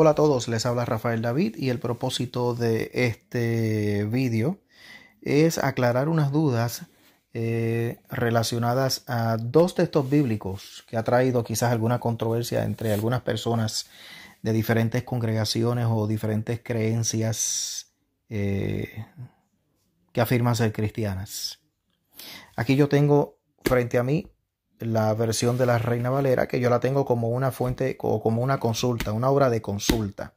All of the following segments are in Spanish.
Hola a todos, les habla Rafael David y el propósito de este vídeo es aclarar unas dudas eh, relacionadas a dos textos bíblicos que ha traído quizás alguna controversia entre algunas personas de diferentes congregaciones o diferentes creencias eh, que afirman ser cristianas. Aquí yo tengo frente a mí la versión de la Reina Valera, que yo la tengo como una fuente o como una consulta, una obra de consulta.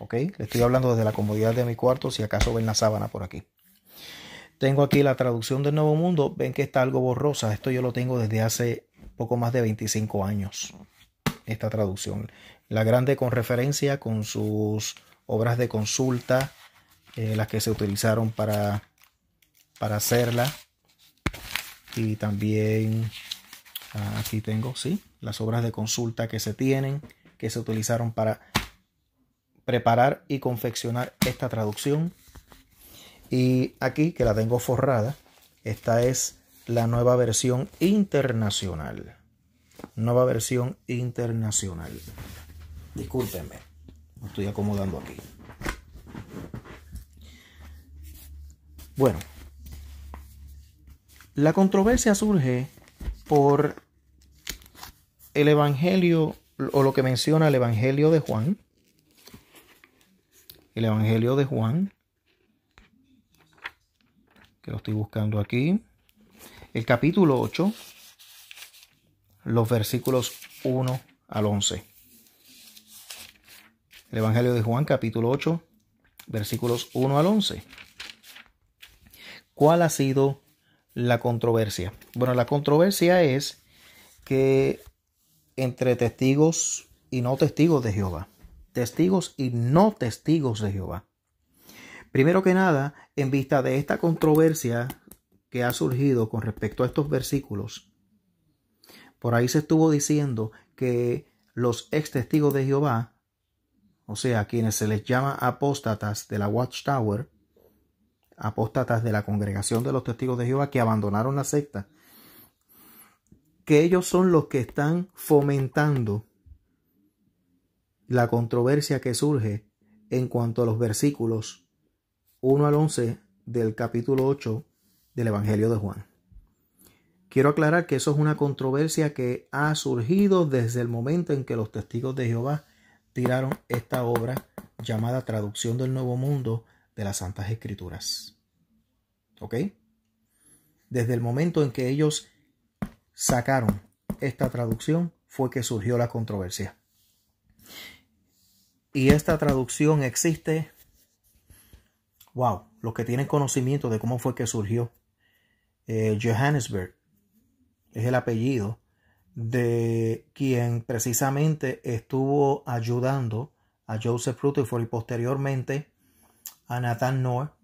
¿Ok? Le estoy hablando desde la comodidad de mi cuarto, si acaso ven la sábana por aquí. Tengo aquí la traducción del Nuevo Mundo, ven que está algo borrosa, esto yo lo tengo desde hace poco más de 25 años, esta traducción. La grande con referencia, con sus obras de consulta, eh, las que se utilizaron para, para hacerla. Y también Ah, aquí tengo, sí, las obras de consulta que se tienen, que se utilizaron para preparar y confeccionar esta traducción. Y aquí, que la tengo forrada, esta es la nueva versión internacional. Nueva versión internacional. Discúlpenme, me estoy acomodando aquí. Bueno, la controversia surge por el Evangelio o lo que menciona el Evangelio de Juan. El Evangelio de Juan, que lo estoy buscando aquí, el capítulo 8, los versículos 1 al 11. El Evangelio de Juan, capítulo 8, versículos 1 al 11. ¿Cuál ha sido la controversia? Bueno, la controversia es que entre testigos y no testigos de Jehová. Testigos y no testigos de Jehová. Primero que nada, en vista de esta controversia que ha surgido con respecto a estos versículos, por ahí se estuvo diciendo que los ex testigos de Jehová, o sea, quienes se les llama apóstatas de la Watchtower, apóstatas de la congregación de los testigos de Jehová que abandonaron la secta que ellos son los que están fomentando la controversia que surge en cuanto a los versículos 1 al 11 del capítulo 8 del Evangelio de Juan. Quiero aclarar que eso es una controversia que ha surgido desde el momento en que los testigos de Jehová tiraron esta obra llamada Traducción del Nuevo Mundo de las Santas Escrituras. ¿Ok? Desde el momento en que ellos sacaron esta traducción fue que surgió la controversia. Y esta traducción existe, wow, los que tienen conocimiento de cómo fue que surgió. Eh, Johannesburg es el apellido de quien precisamente estuvo ayudando a Joseph Rutherford y posteriormente a Nathan Noah.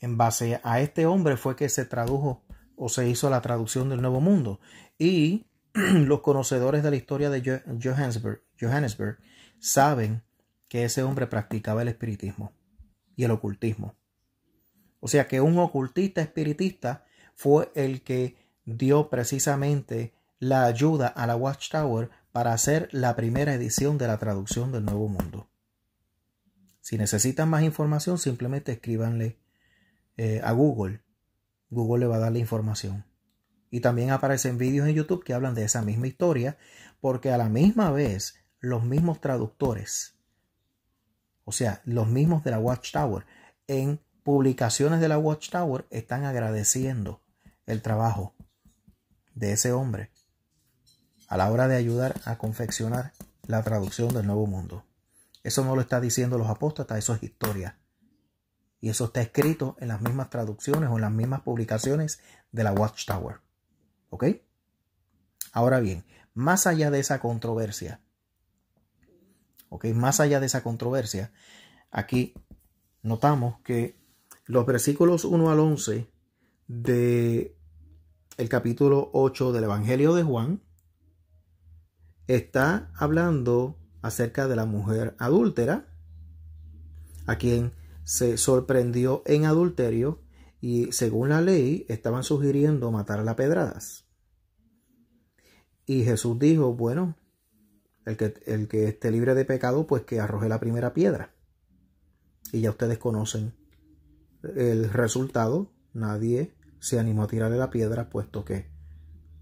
En base a este hombre fue que se tradujo o se hizo la traducción del Nuevo Mundo. Y los conocedores de la historia de Johannesburg, saben que ese hombre practicaba el espiritismo y el ocultismo. O sea que un ocultista espiritista fue el que dio precisamente la ayuda a la Watchtower para hacer la primera edición de la traducción del Nuevo Mundo. Si necesitan más información, simplemente escríbanle eh, a Google Google le va a dar la información. Y también aparecen vídeos en YouTube que hablan de esa misma historia, porque a la misma vez los mismos traductores, o sea, los mismos de la Watchtower, en publicaciones de la Watchtower están agradeciendo el trabajo de ese hombre a la hora de ayudar a confeccionar la traducción del Nuevo Mundo. Eso no lo está diciendo los apóstatas, eso es historia. Y eso está escrito en las mismas traducciones o en las mismas publicaciones de la Watchtower. ¿Ok? Ahora bien, más allá de esa controversia, ¿ok? Más allá de esa controversia, aquí notamos que los versículos 1 al 11 de el capítulo 8 del Evangelio de Juan está hablando acerca de la mujer adúltera a quien se sorprendió en adulterio y según la ley estaban sugiriendo matar a pedradas. Y Jesús dijo, bueno, el que, el que esté libre de pecado, pues que arroje la primera piedra. Y ya ustedes conocen el resultado, nadie se animó a tirarle la piedra, puesto que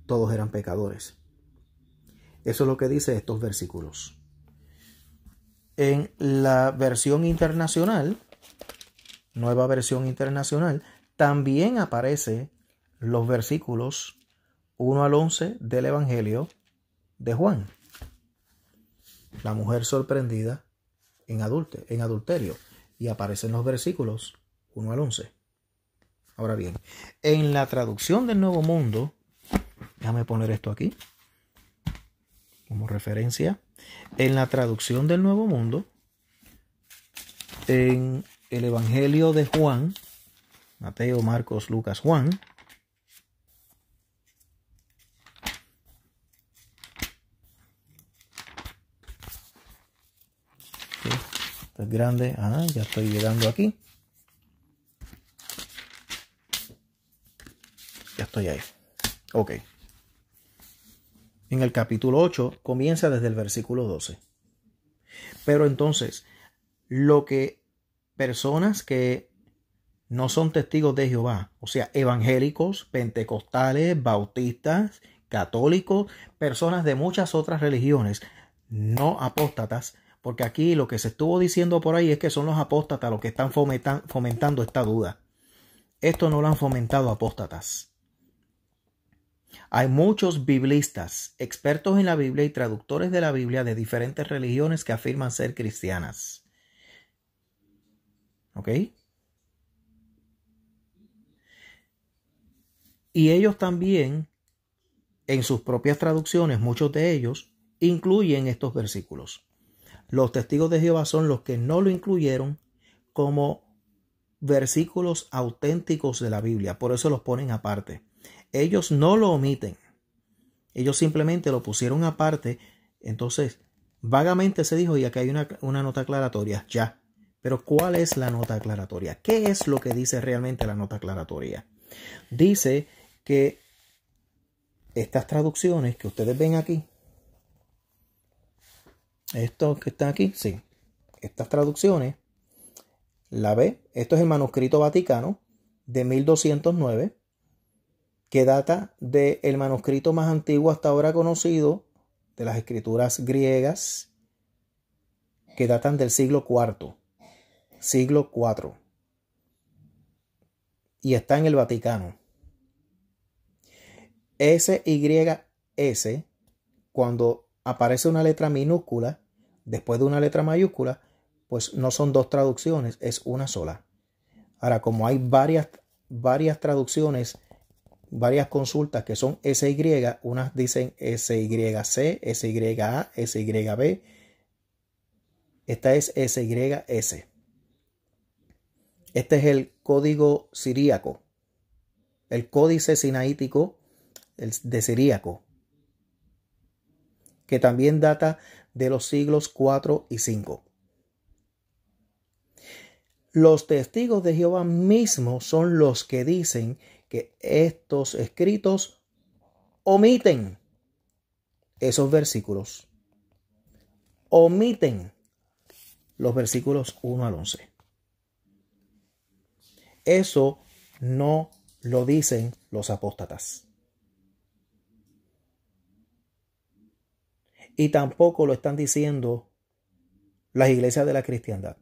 todos eran pecadores. Eso es lo que dice estos versículos. En la versión internacional, Nueva versión internacional, también aparece los versículos 1 al 11 del Evangelio de Juan. La mujer sorprendida en, en adulterio. Y aparecen los versículos 1 al 11. Ahora bien, en la traducción del Nuevo Mundo, déjame poner esto aquí como referencia. En la traducción del Nuevo Mundo, en el Evangelio de Juan, Mateo, Marcos, Lucas, Juan. esto es grande, ah, ya estoy llegando aquí. Ya estoy ahí. Ok. En el capítulo 8 comienza desde el versículo 12. Pero entonces, lo que personas que no son testigos de Jehová, o sea, evangélicos, pentecostales, bautistas, católicos, personas de muchas otras religiones, no apóstatas, porque aquí lo que se estuvo diciendo por ahí es que son los apóstatas los que están fomentando esta duda. Esto no lo han fomentado apóstatas. Hay muchos biblistas, expertos en la Biblia y traductores de la Biblia de diferentes religiones que afirman ser cristianas. ¿Ok? Y ellos también, en sus propias traducciones, muchos de ellos, incluyen estos versículos. Los testigos de Jehová son los que no lo incluyeron como versículos auténticos de la Biblia, por eso los ponen aparte. Ellos no lo omiten, ellos simplemente lo pusieron aparte, entonces vagamente se dijo, y aquí hay una, una nota aclaratoria, ya, pero ¿cuál es la nota aclaratoria? ¿Qué es lo que dice realmente la nota aclaratoria? Dice que estas traducciones que ustedes ven aquí, esto que está aquí, sí, estas traducciones, la B, esto es el manuscrito vaticano de 1209, que data del el manuscrito más antiguo hasta ahora conocido de las escrituras griegas, que datan del siglo IV siglo 4. y está en el Vaticano. s y s cuando aparece una letra minúscula después de una letra mayúscula, pues no son dos traducciones, es una sola. Ahora, como hay varias, varias traducciones, varias consultas que son SY, unas dicen SYC, SYA, SYB, esta es SYS. Este es el código siríaco, el códice sinaítico de siríaco, que también data de los siglos 4 y 5. Los testigos de Jehová mismo son los que dicen que estos escritos omiten esos versículos. Omiten los versículos 1 al 11. Eso no lo dicen los apóstatas. Y tampoco lo están diciendo las iglesias de la cristiandad.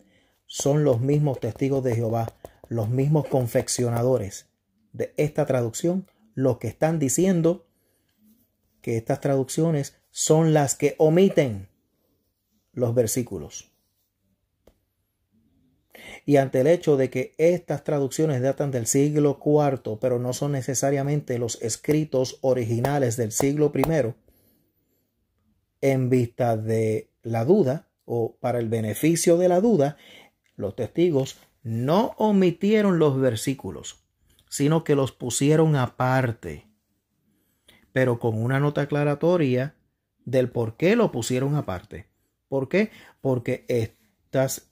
Son los mismos testigos de Jehová, los mismos confeccionadores de esta traducción, los que están diciendo que estas traducciones son las que omiten los versículos y ante el hecho de que estas traducciones datan del siglo IV, pero no son necesariamente los escritos originales del siglo I, en vista de la duda o para el beneficio de la duda, los testigos no omitieron los versículos, sino que los pusieron aparte, pero con una nota aclaratoria del por qué lo pusieron aparte. ¿Por qué? Porque estas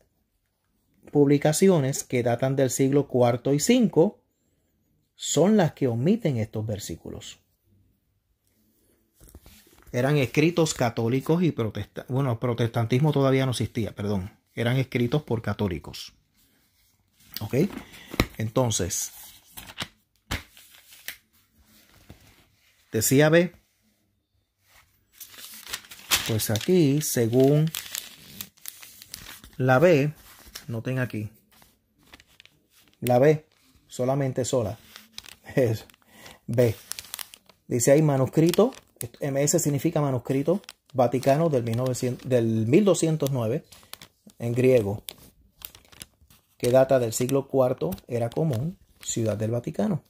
publicaciones que datan del siglo IV y V son las que omiten estos versículos. Eran escritos católicos y protestantes. Bueno, protestantismo todavía no existía, perdón. Eran escritos por católicos. ¿Ok? Entonces, decía B. Pues aquí, según la B, noten aquí. La B, solamente sola. Es B. Dice ahí manuscrito, MS significa manuscrito, Vaticano del, 1900, del 1209, en griego, que data del siglo IV, era común, Ciudad del Vaticano.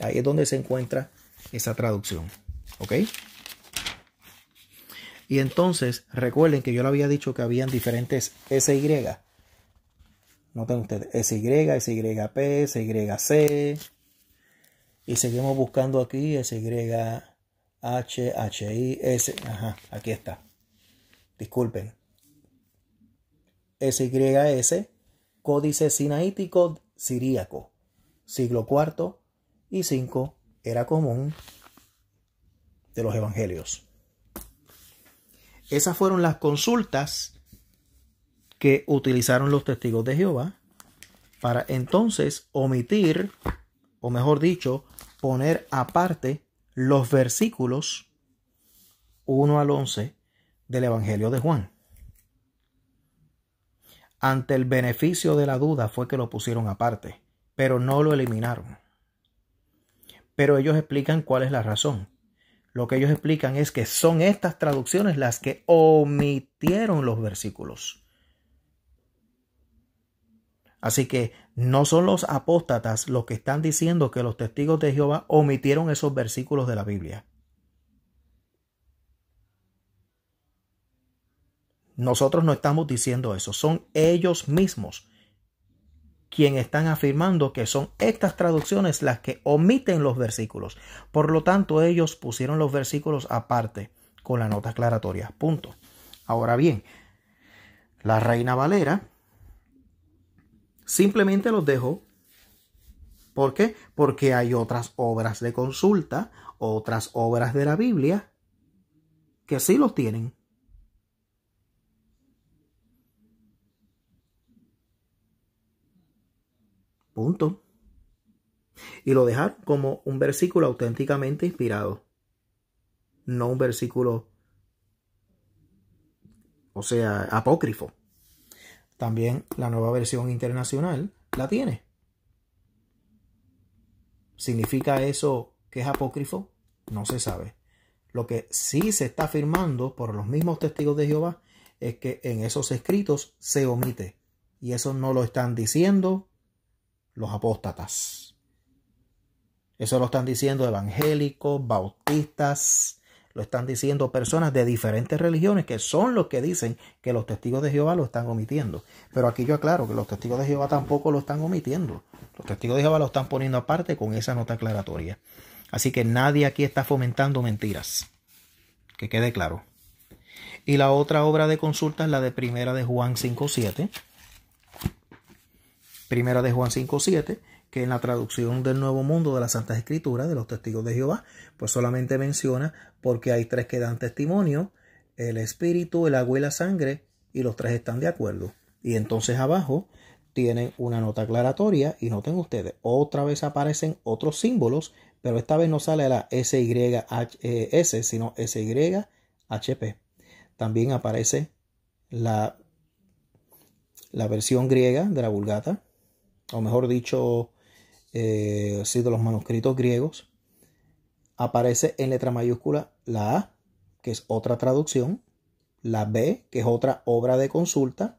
Ahí es donde se encuentra esa traducción. ¿Ok? Y entonces, recuerden que yo le había dicho que habían diferentes SY. Noten ustedes, SY, SYP, SYC. Y seguimos buscando aquí SYH, HI, S. Ajá, aquí está. Disculpen. SYS, códice sinaítico siríaco, siglo IV y V, era común de los evangelios. Esas fueron las consultas que utilizaron los testigos de Jehová para entonces omitir, o mejor dicho, poner aparte los versículos 1 al 11 del Evangelio de Juan. Ante el beneficio de la duda fue que lo pusieron aparte, pero no lo eliminaron. Pero ellos explican cuál es la razón. Lo que ellos explican es que son estas traducciones las que omitieron los versículos. Así que no son los apóstatas los que están diciendo que los testigos de Jehová omitieron esos versículos de la Biblia. Nosotros no estamos diciendo eso, son ellos mismos quienes están afirmando que son estas traducciones las que omiten los versículos. Por lo tanto, ellos pusieron los versículos aparte con la nota aclaratoria. Punto. Ahora bien, la Reina Valera simplemente los dejó. ¿Por qué? Porque hay otras obras de consulta, otras obras de la Biblia que sí los tienen. Punto. Y lo dejar como un versículo auténticamente inspirado. No un versículo, o sea, apócrifo. También la nueva versión internacional la tiene. ¿Significa eso que es apócrifo? No se sabe. Lo que sí se está afirmando por los mismos testigos de Jehová es que en esos escritos se omite. Y eso no lo están diciendo, los apóstatas. Eso lo están diciendo evangélicos, bautistas, lo están diciendo personas de diferentes religiones que son los que dicen que los testigos de Jehová lo están omitiendo. Pero aquí yo aclaro que los testigos de Jehová tampoco lo están omitiendo. Los testigos de Jehová lo están poniendo aparte con esa nota aclaratoria. Así que nadie aquí está fomentando mentiras. Que quede claro. Y la otra obra de consulta es la de primera de Juan 5.7 Primera de Juan 5.7, que en la traducción del Nuevo Mundo de las Santas Escrituras, de los testigos de Jehová, pues solamente menciona porque hay tres que dan testimonio, el espíritu, el agua y la sangre, y los tres están de acuerdo. Y entonces abajo tienen una nota aclaratoria y noten ustedes, otra vez aparecen otros símbolos, pero esta vez no sale la SYHS, e sino SYHP. También aparece la, la versión griega de la Vulgata, o mejor dicho, eh, sí, de los manuscritos griegos, aparece en letra mayúscula la A, que es otra traducción, la B, que es otra obra de consulta.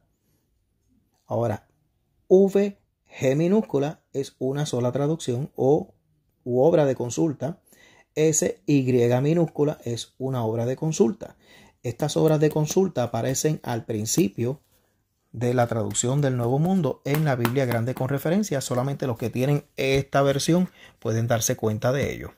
Ahora, V, G minúscula es una sola traducción o u obra de consulta. S, Y minúscula es una obra de consulta. Estas obras de consulta aparecen al principio de la traducción del Nuevo Mundo en la Biblia Grande con referencia. Solamente los que tienen esta versión pueden darse cuenta de ello.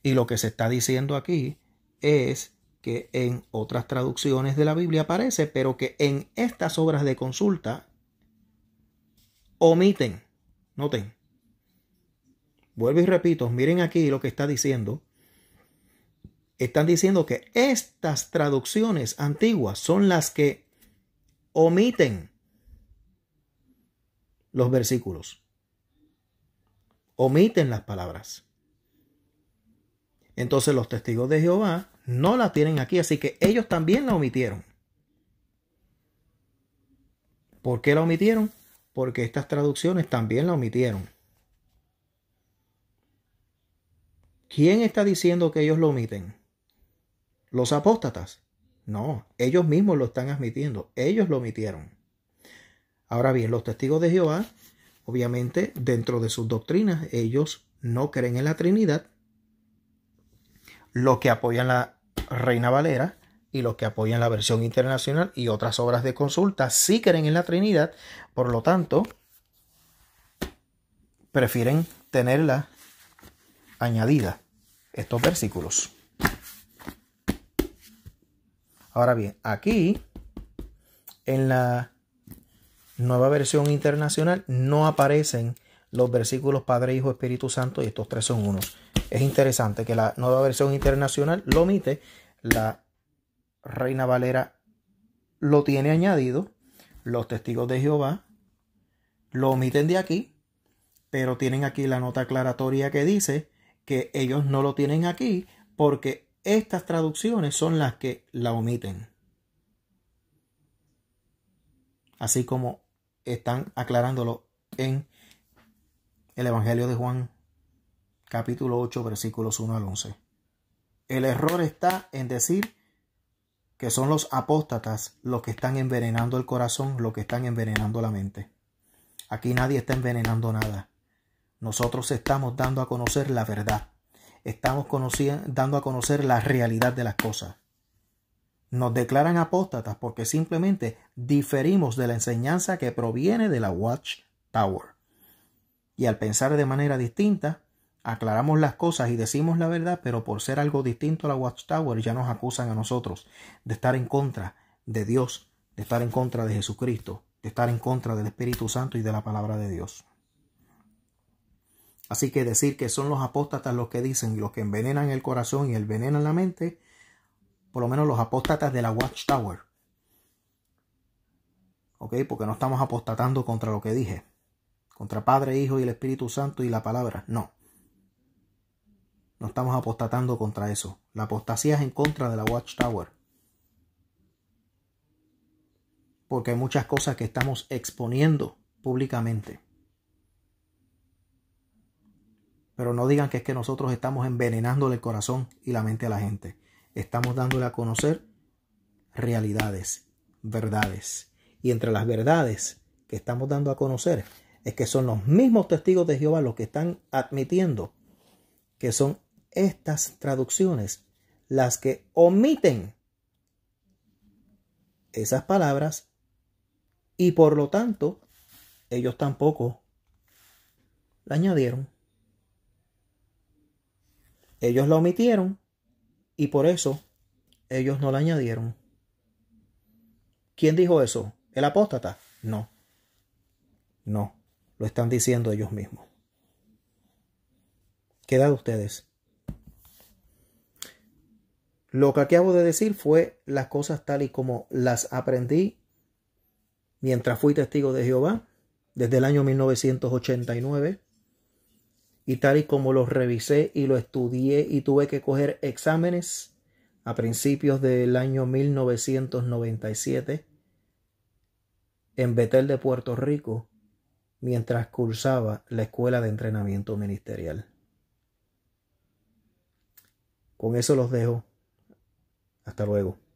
Y lo que se está diciendo aquí es que en otras traducciones de la Biblia aparece, pero que en estas obras de consulta omiten. Noten. Vuelvo y repito, miren aquí lo que está diciendo. Están diciendo que estas traducciones antiguas son las que omiten los versículos, omiten las palabras. Entonces los testigos de Jehová no la tienen aquí, así que ellos también la omitieron. ¿Por qué la omitieron? Porque estas traducciones también la omitieron. ¿Quién está diciendo que ellos lo omiten? Los apóstatas. No, ellos mismos lo están admitiendo, ellos lo omitieron. Ahora bien, los testigos de Jehová, obviamente, dentro de sus doctrinas, ellos no creen en la Trinidad, los que apoyan la Reina Valera y los que apoyan la versión internacional y otras obras de consulta sí creen en la Trinidad, por lo tanto, prefieren tenerla añadida, estos versículos. Ahora bien, aquí en la nueva versión internacional no aparecen los versículos Padre, Hijo, Espíritu Santo y estos tres son unos. Es interesante que la nueva versión internacional lo omite, la Reina Valera lo tiene añadido, los testigos de Jehová lo omiten de aquí, pero tienen aquí la nota aclaratoria que dice que ellos no lo tienen aquí porque estas traducciones son las que la omiten. Así como están aclarándolo en el Evangelio de Juan, capítulo 8, versículos 1 al 11. El error está en decir que son los apóstatas los que están envenenando el corazón, los que están envenenando la mente. Aquí nadie está envenenando nada. Nosotros estamos dando a conocer la verdad estamos dando a conocer la realidad de las cosas. Nos declaran apóstatas porque simplemente diferimos de la enseñanza que proviene de la Watchtower. Y al pensar de manera distinta, aclaramos las cosas y decimos la verdad, pero por ser algo distinto a la Watchtower ya nos acusan a nosotros de estar en contra de Dios, de estar en contra de Jesucristo, de estar en contra del Espíritu Santo y de la palabra de Dios. Así que decir que son los apóstatas los que dicen, los que envenenan el corazón y envenenan la mente, por lo menos los apóstatas de la Watchtower. ¿Ok? Porque no estamos apostatando contra lo que dije. Contra Padre, Hijo y el Espíritu Santo y la palabra. No. No estamos apostatando contra eso. La apostasía es en contra de la Watchtower. Porque hay muchas cosas que estamos exponiendo públicamente. Pero no digan que es que nosotros estamos envenenando el corazón y la mente a la gente. Estamos dándole a conocer realidades, verdades. Y entre las verdades que estamos dando a conocer es que son los mismos testigos de Jehová los que están admitiendo que son estas traducciones las que omiten esas palabras y por lo tanto ellos tampoco la añadieron. Ellos la omitieron y por eso ellos no la añadieron. ¿Quién dijo eso? ¿El apóstata? No. No, lo están diciendo ellos mismos. Quedan ustedes. Lo que acabo de decir fue las cosas tal y como las aprendí mientras fui testigo de Jehová desde el año 1989 y tal y como lo revisé y lo estudié y tuve que coger exámenes a principios del año 1997 en Betel de Puerto Rico mientras cursaba la escuela de entrenamiento ministerial. Con eso los dejo. Hasta luego.